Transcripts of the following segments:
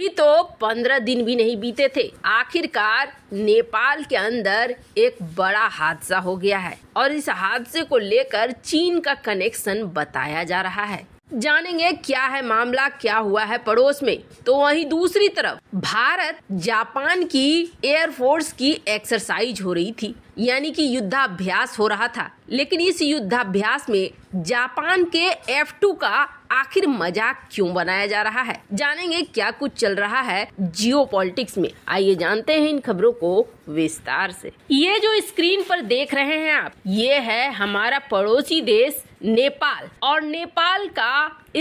अभी तो पंद्रह दिन भी नहीं बीते थे आखिरकार नेपाल के अंदर एक बड़ा हादसा हो गया है और इस हादसे को लेकर चीन का कनेक्शन बताया जा रहा है जानेंगे क्या है मामला क्या हुआ है पड़ोस में तो वहीं दूसरी तरफ भारत जापान की एयरफोर्स की एक्सरसाइज हो रही थी यानी कि युद्धाभ्यास हो रहा था लेकिन इस युद्धाभ्यास में जापान के एफ टू का आखिर मजाक क्यों बनाया जा रहा है जानेंगे क्या कुछ चल रहा है जियो में आइए जानते हैं इन खबरों को विस्तार से ये जो स्क्रीन पर देख रहे हैं आप ये है हमारा पड़ोसी देश नेपाल और नेपाल का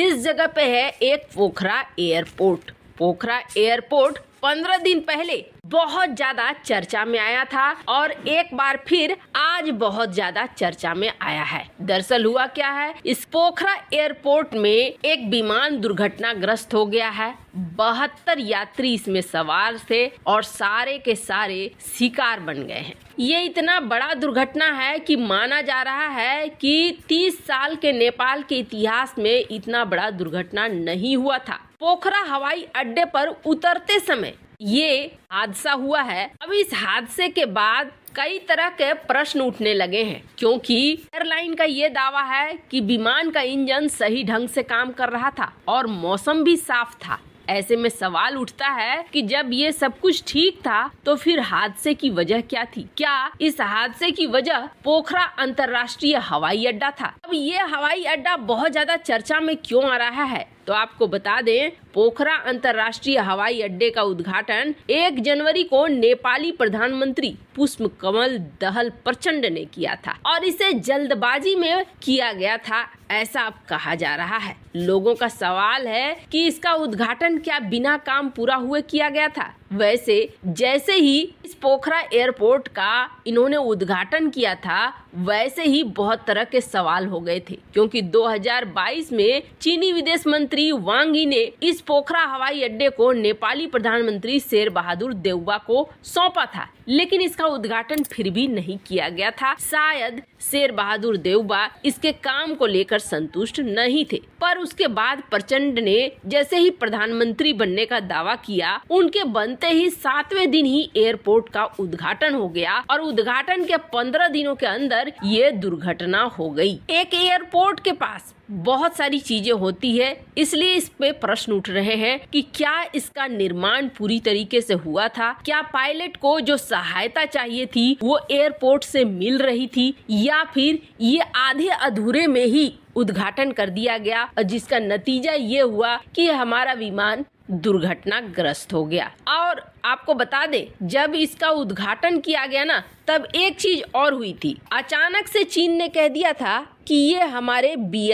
इस जगह पे है एक पोखरा एयरपोर्ट पोखरा एयरपोर्ट पंद्रह दिन पहले बहुत ज्यादा चर्चा में आया था और एक बार फिर आज बहुत ज्यादा चर्चा में आया है दरअसल हुआ क्या है इस पोखरा एयरपोर्ट में एक विमान दुर्घटनाग्रस्त हो गया है बहत्तर यात्री इसमें सवार थे और सारे के सारे शिकार बन गए हैं ये इतना बड़ा दुर्घटना है कि माना जा रहा है कि 30 साल के नेपाल के इतिहास में इतना बड़ा दुर्घटना नहीं हुआ था पोखरा हवाई अड्डे पर उतरते समय ये हादसा हुआ है अब इस हादसे के बाद कई तरह के प्रश्न उठने लगे हैं क्योंकि एयरलाइन का ये दावा है कि विमान का इंजन सही ढंग से काम कर रहा था और मौसम भी साफ था ऐसे में सवाल उठता है कि जब ये सब कुछ ठीक था तो फिर हादसे की वजह क्या थी क्या इस हादसे की वजह पोखरा अंतर्राष्ट्रीय हवाई अड्डा था अब ये हवाई अड्डा बहुत ज्यादा चर्चा में क्यों आ रहा है तो आपको बता दें पोखरा अंतर्राष्ट्रीय हवाई अड्डे का उद्घाटन 1 जनवरी को नेपाली प्रधानमंत्री पुष्प कमल दहल प्रचंड ने किया था और इसे जल्दबाजी में किया गया था ऐसा अब कहा जा रहा है लोगों का सवाल है कि इसका उद्घाटन क्या बिना काम पूरा हुए किया गया था वैसे जैसे ही इस पोखरा एयरपोर्ट का इन्होंने उद्घाटन किया था वैसे ही बहुत तरह के सवाल हो गए थे क्योंकि 2022 में चीनी विदेश मंत्री वांगी ने इस पोखरा हवाई अड्डे को नेपाली प्रधानमंत्री शेर बहादुर देउबा को सौंपा था लेकिन इसका उद्घाटन फिर भी नहीं किया गया था शायद शेर बहादुर देवबा इसके काम को लेकर संतुष्ट नहीं थे पर उसके बाद प्रचंड ने जैसे ही प्रधानमंत्री बनने का दावा किया उनके बनते ही सातवें दिन ही एयरपोर्ट का उद्घाटन हो गया और उद्घाटन के पंद्रह दिनों के अंदर ये दुर्घटना हो गई एक एयरपोर्ट के पास बहुत सारी चीजें होती है इसलिए इस पे प्रश्न उठ रहे हैं कि क्या इसका निर्माण पूरी तरीके से हुआ था क्या पायलट को जो सहायता चाहिए थी वो एयरपोर्ट से मिल रही थी या फिर ये आधे अधूरे में ही उद्घाटन कर दिया गया जिसका नतीजा ये हुआ कि हमारा विमान दुर्घटनाग्रस्त हो गया और आपको बता दे जब इसका उद्घाटन किया गया ना तब एक चीज और हुई थी अचानक से चीन ने कह दिया था कि ये हमारे बी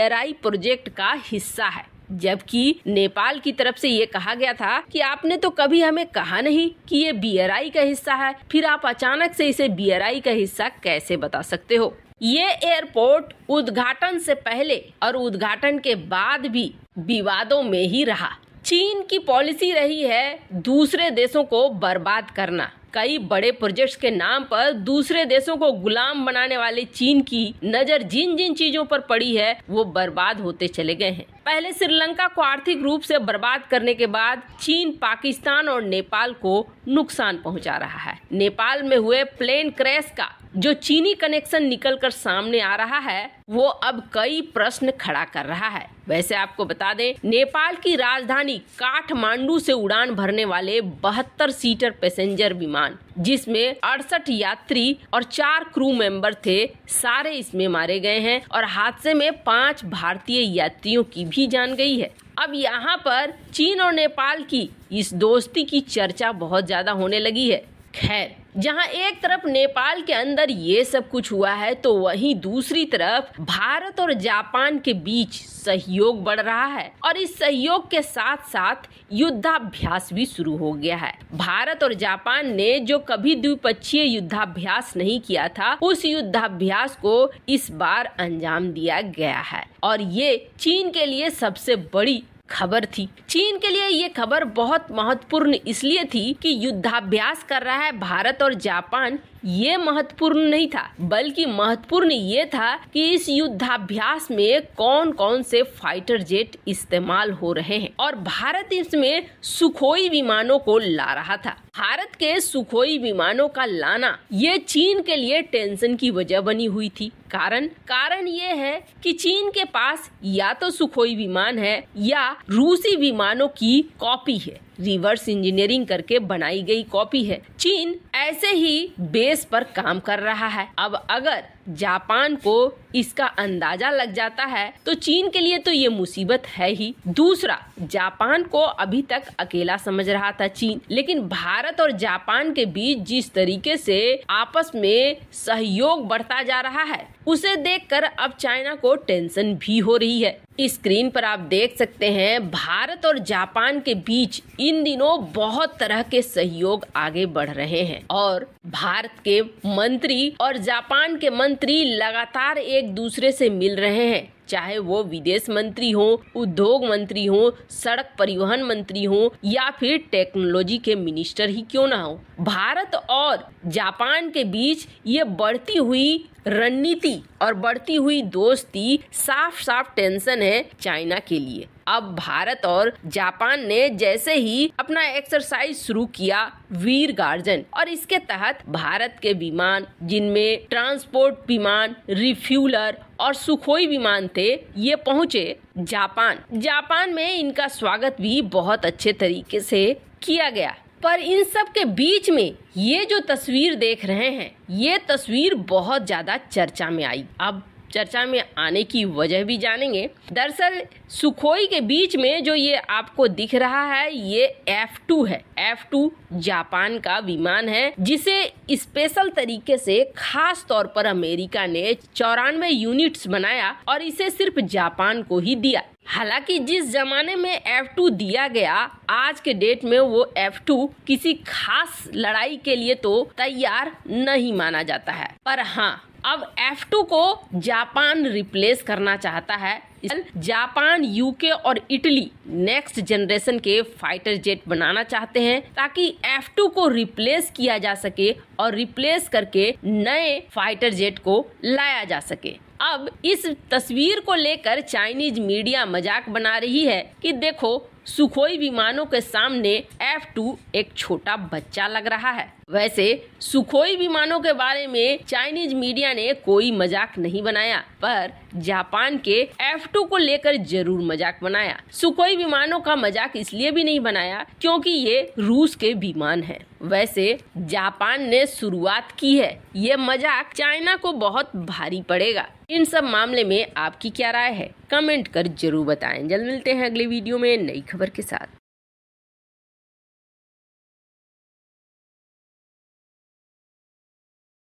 प्रोजेक्ट का हिस्सा है जबकि नेपाल की तरफ से ये कहा गया था कि आपने तो कभी हमें कहा नहीं कि ये बी का हिस्सा है फिर आप अचानक से इसे बी का हिस्सा कैसे बता सकते हो ये एयरपोर्ट उद्घाटन से पहले और उद्घाटन के बाद भी विवादों में ही रहा चीन की पॉलिसी रही है दूसरे देशों को बर्बाद करना कई बड़े प्रोजेक्ट्स के नाम पर दूसरे देशों को गुलाम बनाने वाले चीन की नजर जिन जिन चीजों पर पड़ी है वो बर्बाद होते चले गए हैं पहले श्रीलंका को आर्थिक रूप से बर्बाद करने के बाद चीन पाकिस्तान और नेपाल को नुकसान पहुंचा रहा है नेपाल में हुए प्लेन क्रैश का जो चीनी कनेक्शन निकल कर सामने आ रहा है वो अब कई प्रश्न खड़ा कर रहा है वैसे आपको बता दें नेपाल की राजधानी काठमांडू से उड़ान भरने वाले बहत्तर सीटर पैसेंजर विमान जिसमें अड़सठ यात्री और चार क्रू मेंबर थे सारे इसमें मारे गए हैं और हादसे में पांच भारतीय यात्रियों की भी जान गई है अब यहाँ पर चीन और नेपाल की इस दोस्ती की चर्चा बहुत ज्यादा होने लगी है खैर जहां एक तरफ नेपाल के अंदर ये सब कुछ हुआ है तो वहीं दूसरी तरफ भारत और जापान के बीच सहयोग बढ़ रहा है और इस सहयोग के साथ साथ युद्धाभ्यास भी शुरू हो गया है भारत और जापान ने जो कभी द्विपक्षीय युद्धाभ्यास नहीं किया था उस युद्धाभ्यास को इस बार अंजाम दिया गया है और ये चीन के लिए सबसे बड़ी खबर थी चीन के लिए ये खबर बहुत महत्वपूर्ण इसलिए थी कि युद्धाभ्यास कर रहा है भारत और जापान ये महत्वपूर्ण नहीं था बल्कि महत्वपूर्ण ये था कि इस युद्धाभ्यास में कौन कौन से फाइटर जेट इस्तेमाल हो रहे हैं और भारत इसमें सुखोई विमानों को ला रहा था भारत के सुखोई विमानों का लाना ये चीन के लिए टेंशन की वजह बनी हुई थी कारण कारण ये है कि चीन के पास या तो सुखोई विमान है या रूसी विमानों की कॉपी है रिवर्स इंजीनियरिंग करके बनाई गई कॉपी है चीन ऐसे ही बेस पर काम कर रहा है अब अगर जापान को इसका अंदाजा लग जाता है तो चीन के लिए तो ये मुसीबत है ही दूसरा जापान को अभी तक अकेला समझ रहा था चीन लेकिन भारत और जापान के बीच जिस तरीके से आपस में सहयोग बढ़ता जा रहा है उसे देखकर अब चाइना को टेंशन भी हो रही है स्क्रीन पर आप देख सकते हैं भारत और जापान के बीच इन दिनों बहुत तरह के सहयोग आगे बढ़ रहे हैं और भारत के मंत्री और जापान के मंत्री लगातार एक दूसरे से मिल रहे हैं चाहे वो विदेश मंत्री हो उद्योग मंत्री हो सड़क परिवहन मंत्री हो या फिर टेक्नोलॉजी के मिनिस्टर ही क्यों ना हो भारत और जापान के बीच ये बढ़ती हुई रणनीति और बढ़ती हुई दोस्ती साफ साफ टेंशन है चाइना के लिए अब भारत और जापान ने जैसे ही अपना एक्सरसाइज शुरू किया वीर गार्जन और इसके तहत भारत के विमान जिनमें ट्रांसपोर्ट विमान रिफ्यूलर और सुखोई विमान थे ये पहुंचे जापान जापान में इनका स्वागत भी बहुत अच्छे तरीके से किया गया पर इन सब के बीच में ये जो तस्वीर देख रहे हैं ये तस्वीर बहुत ज्यादा चर्चा में आई अब चर्चा में आने की वजह भी जानेंगे दरअसल सुखोई के बीच में जो ये आपको दिख रहा है ये F2 है F2 जापान का विमान है जिसे स्पेशल तरीके से खास तौर पर अमेरिका ने चौरानवे यूनिट्स बनाया और इसे सिर्फ जापान को ही दिया हालांकि जिस जमाने में F2 दिया गया आज के डेट में वो F2 किसी खास लड़ाई के लिए तो तैयार नहीं माना जाता है पर हाँ अब एफ टू को जापान रिप्लेस करना चाहता है जापान यूके और इटली नेक्स्ट जनरेशन के फाइटर जेट बनाना चाहते हैं ताकि एफ टू को रिप्लेस किया जा सके और रिप्लेस करके नए फाइटर जेट को लाया जा सके अब इस तस्वीर को लेकर चाइनीज मीडिया मजाक बना रही है कि देखो सुखोई विमानों के सामने F2 एक छोटा बच्चा लग रहा है वैसे सुखोई विमानों के बारे में चाइनीज मीडिया ने कोई मजाक नहीं बनाया पर जापान के एफ टू को लेकर जरूर मजाक बनाया सुखोई विमानों का मजाक इसलिए भी नहीं बनाया क्योंकि ये रूस के विमान है वैसे जापान ने शुरुआत की है ये मजाक चाइना को बहुत भारी पड़ेगा इन सब मामले में आपकी क्या राय है कमेंट कर जरूर बताएं जल्द मिलते हैं अगले वीडियो में नई खबर के साथ